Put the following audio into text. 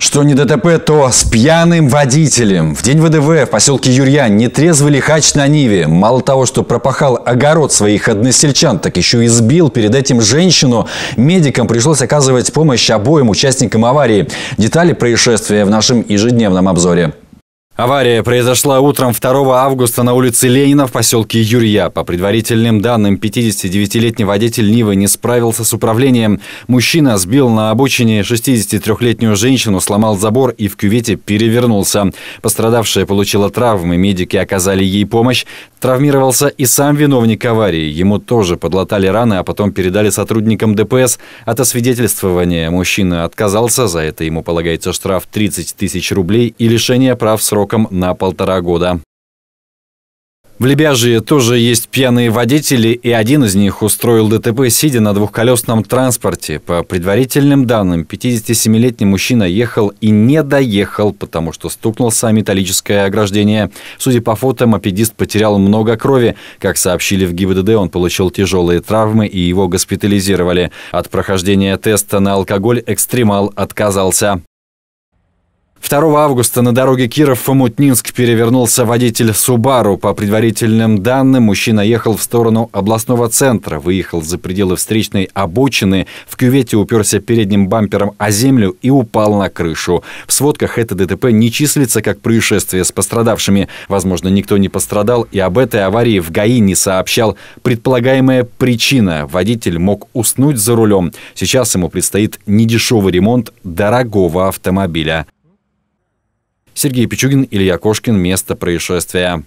Что не ДТП, то с пьяным водителем. В день ВДВ в поселке Юрьян нетрезвый лихач на Ниве. Мало того, что пропахал огород своих односельчан, так еще и сбил перед этим женщину. Медикам пришлось оказывать помощь обоим участникам аварии. Детали происшествия в нашем ежедневном обзоре. Авария произошла утром 2 августа на улице Ленина в поселке Юрья. По предварительным данным, 59-летний водитель Нивы не справился с управлением. Мужчина сбил на обочине 63-летнюю женщину, сломал забор и в кювете перевернулся. Пострадавшая получила травмы, медики оказали ей помощь. Травмировался и сам виновник аварии. Ему тоже подлатали раны, а потом передали сотрудникам ДПС. От освидетельствования мужчина отказался. За это ему полагается штраф 30 тысяч рублей и лишение прав сроком на полтора года. В Лебяжье тоже есть пьяные водители, и один из них устроил ДТП, сидя на двухколесном транспорте. По предварительным данным, 57-летний мужчина ехал и не доехал, потому что стукнулся о металлическое ограждение. Судя по фото, мопедист потерял много крови. Как сообщили в ГИБДД, он получил тяжелые травмы и его госпитализировали. От прохождения теста на алкоголь экстремал отказался. 2 августа на дороге Киров-Фомутнинск перевернулся водитель «Субару». По предварительным данным, мужчина ехал в сторону областного центра, выехал за пределы встречной обочины, в кювете уперся передним бампером о землю и упал на крышу. В сводках это ДТП не числится как происшествие с пострадавшими. Возможно, никто не пострадал, и об этой аварии в ГАИ не сообщал. Предполагаемая причина – водитель мог уснуть за рулем. Сейчас ему предстоит недешевый ремонт дорогого автомобиля. Сергей Пичугин, Илья Кошкин. Место происшествия.